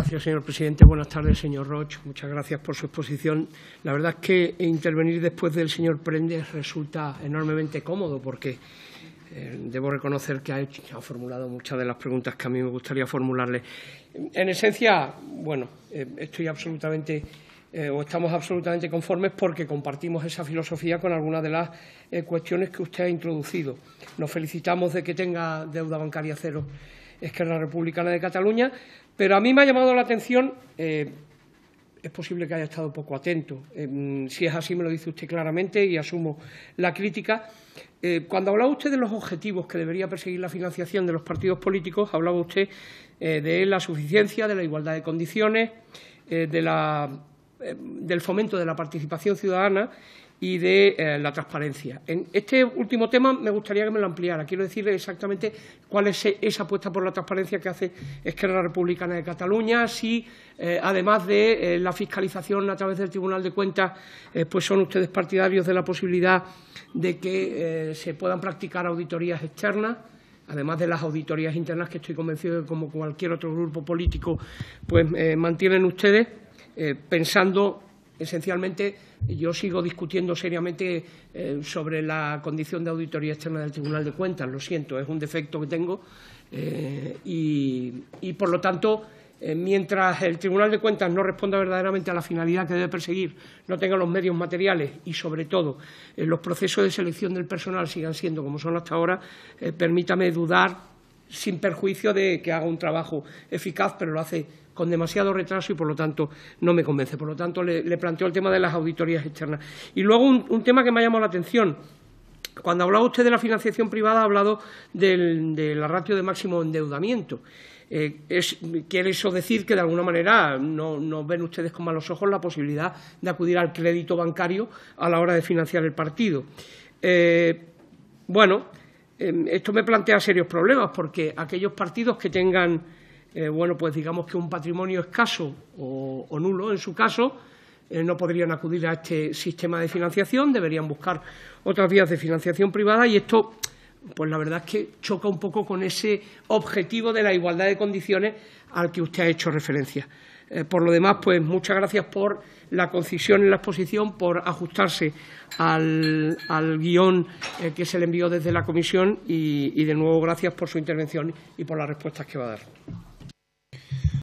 Gracias, señor presidente. Buenas tardes, señor Roch. Muchas gracias por su exposición. La verdad es que intervenir después del señor Prendes resulta enormemente cómodo porque eh, debo reconocer que ha, formulado muchas de las preguntas que a mí me gustaría formularle. En esencia, bueno, eh, estoy absolutamente eh, o estamos absolutamente conformes porque compartimos esa filosofía con algunas de las cuestiones que usted ha introducido. Nos felicitamos de que tenga deuda bancaria cero es que la Republicana de Cataluña, pero a mí me ha llamado la atención, eh, es posible que haya estado poco atento, eh, mm, si es así me lo dice usted claramente y asumo la crítica. Eh, cuando hablaba usted de los objetivos que debería perseguir la financiación de los partidos políticos, hablaba usted de la suficiencia, de la igualdad de condiciones, del fomento de la participación ciudadana y de eh, la transparencia. En este último tema me gustaría que me lo ampliara. Quiero decir exactamente cuál es e, esa apuesta por la transparencia que hace Esquerra Republicana de Cataluña, si eh, además de eh, la fiscalización a través del Tribunal de Cuentas, pues son ustedes partidarios de la posibilidad de que se puedan practicar auditorías externas además de las auditorías internas que estoy convencido de que como cualquier otro grupo político pues mantienen ustedes pensando Esencialmente, yo sigo discutiendo seriamente eh, sobre la condición de auditoría externa del Tribunal de Cuentas. Lo siento, es un defecto que tengo eh, y, por lo tanto, eh, mientras el Tribunal de Cuentas no responda verdaderamente a la finalidad que debe perseguir, no tenga los medios materiales y, sobre todo, los procesos de selección del personal sigan siendo como son hasta ahora, permítame dudar sin perjuicio de que haga un trabajo eficaz, pero lo hace con demasiado retraso y, por lo tanto, no me convence. Por lo tanto, le, planteo el tema de las auditorías externas. Y luego un, tema que me ha llamado la atención. Cuando hablaba usted de la financiación privada, ha hablado de la ratio de máximo endeudamiento. Eh, ¿Quiere eso decir que, de alguna manera, no, ven ustedes con malos ojos la posibilidad de acudir al crédito bancario a la hora de financiar el partido? Eh, bueno, Em, esto me plantea serios problemas porque aquellos partidos que tengan, eh, bueno, pues digamos que un patrimonio escaso o, nulo en su caso, eh, no podrían acudir a este sistema de financiación, deberían buscar otras vías de financiación privada y esto pues la verdad es que choca un poco con ese objetivo de la igualdad de condiciones al que usted ha hecho referencia. Eh, por lo demás, pues muchas gracias por la concisión en la exposición, por ajustarse al, guión eh, que se le envió desde la comisión y, de nuevo, gracias por su intervención y por las respuestas que va a dar.